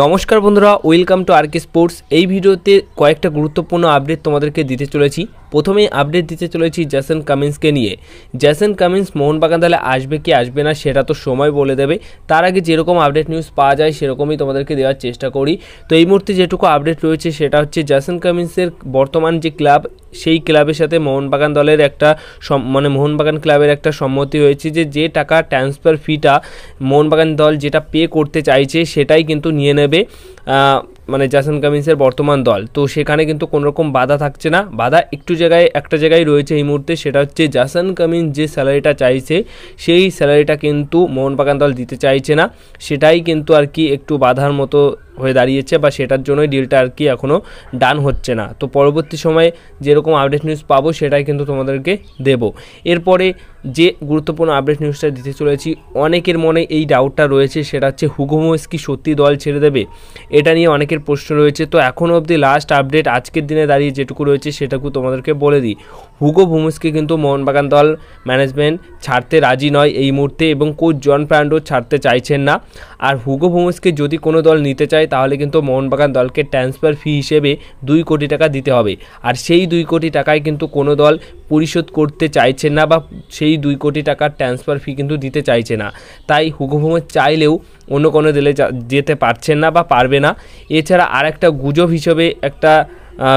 নমস্কার বন্ধুরা welcome to আরকে sports এই ভিডিওতে কয়েকটা গুরুত্বপূর্ণ আপডেট তোমাদেরকে দিতে চলেছি প্রথমেই আপডেট দিতে চলেছি জ্যাসন কামিন্সকে নিয়ে জ্যাসন কামিন্স মোহনবাগান দলে আসবে কি আসবে না সেটা তো সময় বলে দেবে তার আগে যেরকম আপডেট নিউজ পাওয়া যায় সেরকমই তোমাদেরকে দেওয়ার চেষ্টা করি তো এই মুহূর্তে যেটুকু আপডেট রয়েছে সেটা হচ্ছে জ্যাসন কামিন্সের বর্তমান যে ক্লাব সেই ক্লাবের সাথে মোহনবাগান দলের একটা মানে মোহনবাগান ক্লাবের একটা সম্মতি হয়েছে যে যে টাকা ট্রান্সফার ফিটা মোহনবাগান দল যেটা পে করতে চাইছে সেটাই কিন্তু নিয়ে নেবে মানে জাসন কামিন্সের বর্তমান দল তো সেখানে কিন্তু কোনোরকম বাধা থাকছে না বাধা একটু জায়গায় একটা জায়গায় রয়েছে এই মুহূর্তে সেটা হচ্ছে জাসন কামিন্স যে স্যালারিটা চাইছে সেই স্যালারিটা কিন্তু মোহনবাগান দল দিতে চাইছে না সেটাই কিন্তু আর কি একটু বাধার মতো হয়ে দাঁড়িয়েছে বা সেটার জন্যই ডিলটা আর কি এখনও ডান হচ্ছে না তো পরবর্তী সময়ে যেরকম আপডেট নিউজ পাবো সেটাই কিন্তু তোমাদেরকে দেব এরপরে যে গুরুত্বপূর্ণ আপডেট নিউজটা দিতে চলেছি অনেকের মনে এই ডাউটটা রয়েছে সেটা হচ্ছে হুগোমোয়েস কি সত্যি দল ছেড়ে দেবে এটা নিয়ে অনেকের প্রশ্ন রয়েছে তো এখন অবধি লাস্ট আপডেট আজকের দিনে দাঁড়িয়ে যেটুকু রয়েছে সেটুকু তোমাদেরকে বলে দিই হুগো ভুমুসকে কিন্তু মোহনবাগান দল ম্যানেজমেন্ট ছাড়তে রাজি নয় এই মুহূর্তে এবং কোচ জন প্র্যান্ডো ছাড়তে চাইছেন না আর হুগো ভুমুসকে যদি কোনো দল নিতে চায় তাহলে কিন্তু মোহনবাগান দলকে ট্রান্সফার ফি হিসেবে দুই কোটি টাকা দিতে হবে আর সেই দুই কোটি টাকায় কিন্তু কোনো দল পরিশোধ করতে চাইছে না বা সেই দুই কোটি টাকার ট্রান্সফার ফি কিন্তু দিতে চাইছে না তাই হুগো ভুমুস চাইলেও অন্য কোনো দলে যেতে পারছেন না বা পারবে না এছাড়া আর একটা গুজব হিসেবে একটা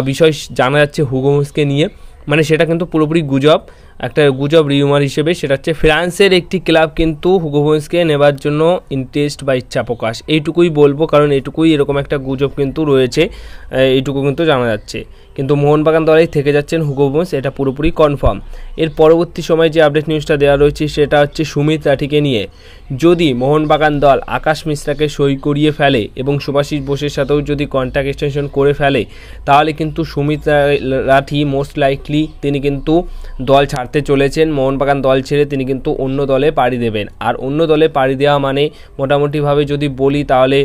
বিষয় জানা যাচ্ছে হুগো ভুমুসকে নিয়ে মানে সেটা কিন্তু পুরোপুরি গুজব একটা গুজব রিউমার হিসেবে সেটা হচ্ছে ফ্রান্সের একটি ক্লাব কিন্তু হুগোভেন্সকে নেবার জন্য ইন্টারেস্ট বা ইচ্ছা প্রকাশ এইটুকুই বলবো কারণ এটুকুই এরকম একটা গুজব কিন্তু রয়েছে এইটুকু কিন্তু জানা যাচ্ছে কিন্তু মোহনবাগান দলেই থেকে যাচ্ছেন হুগোভেন্স এটা পুরোপুরি কনফার্ম এর পরবর্তী সময়ে যে আপডেট নিউজটা দেওয়া রয়েছে সেটা হচ্ছে সুমিত রাঠিকে নিয়ে যদি মোহনবাগান দল আকাশ মিশ্রাকে সই করিয়ে ফেলে এবং সুভাষিস বোসের সাথেও যদি কন্ট্যাক্ট এক্সটেনশন করে ফেলে তাহলে কিন্তু সুমিত রাঠি মোস্ট লাইকলি তিনি কিন্তু দল ছাড় ছাড়তে চলেছেন মোহনবাগান দল ছেড়ে তিনি কিন্তু অন্য দলে পাড়ি দেবেন আর অন্য দলে পাড়ি দেওয়া মানে মোটামুটিভাবে যদি বলি তাহলে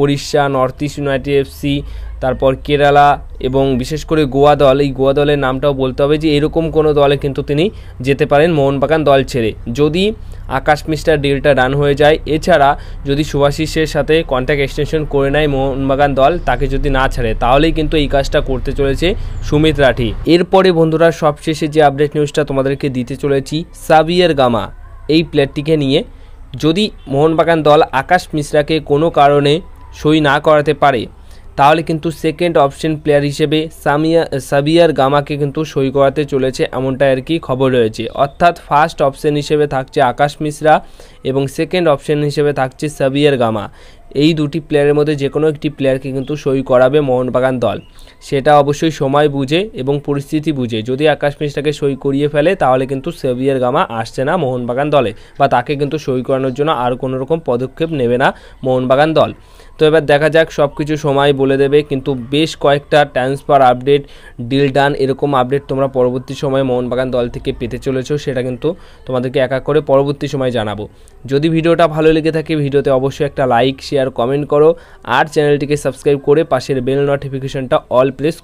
Odisha North East United FC তারপর কেরালা এবং বিশেষ করে গোয়া দল এই গোয়া দলের নামটাও বলতে হবে যে এরকম কোনো দলে কিন্তু তিনি যেতে পারেন মোহনবাগান দল ছেড়ে যদি আকাশ মিস্টার ডিলটা রান হয়ে যায় এছাড়া যদি সুভাশিসের সাথে কন্ট্যাক্ট এক্সটেনশন করে নেয় মোহনবাগান দল তাকে যদি না ছাড়ে তাহলেই কিন্তু এই কাজটা করতে চলেছে সুমিত রাঠি এরপরে বন্ধুরা সবশেষে যে আপডেট নিউজটা তোমাদেরকে দিতে চলেছি সাবিয়ার গামা এই প্লেয়ারটিকে নিয়ে যদি মোহনবাগান দল আকাশ মিশ্রাকে কোনো কারণে সই না করাতে পারে তাহলে কিন্তু সেকেন্ড অপশন প্লেয়ার হিসেবে সামিয়া সাবিয়ার গামাকে কিন্তু সই করাতে চলেছে এমনটাই আর কি খবর রয়েছে অর্থাৎ ফার্স্ট অপশন হিসেবে থাকছে আকাশ মিশ্রা এবং সেকেন্ড অপশন হিসেবে থাকছে সাবিয়ার গামা এই দুটি প্লেয়ারের মধ্যে যে কোনো একটি প্লেয়ারকে কিন্তু সই করাবে মোহনবাগান দল সেটা অবশ্যই সময় বুঝে এবং পরিস্থিতি বুঝে যদি আকাশ মিশ্রাকে সই করিয়ে ফেলে তাহলে কিন্তু সেভিয়ার গামা আসছে না মোহনবাগান দলে বা তাকে কিন্তু সই করানোর জন্য আর কোনো রকম পদক্ষেপ নেবে না মোহনবাগান দল তো এবার দেখা যাক সব কিছু সময় বলে দেবে কিন্তু বেশ কয়েকটা ট্রান্সফার আপডেট ডিল ডান এরকম আপডেট তোমরা পরবর্তী সময়ে মোহনবাগান দল থেকে পেতে চলেছো সেটা কিন্তু তোমাদেরকে একা করে পরবর্তী সময় জানাবো যদি ভিডিওটা ভালো লেগে থাকে ভিডিওতে অবশ্যই একটা লাইক শেয়ার কমেন্ট করো আর চ্যানেলটিকে সাবস্ক্রাইব করে পাশের বেল নোটিফিকেশনটা অল প্রেস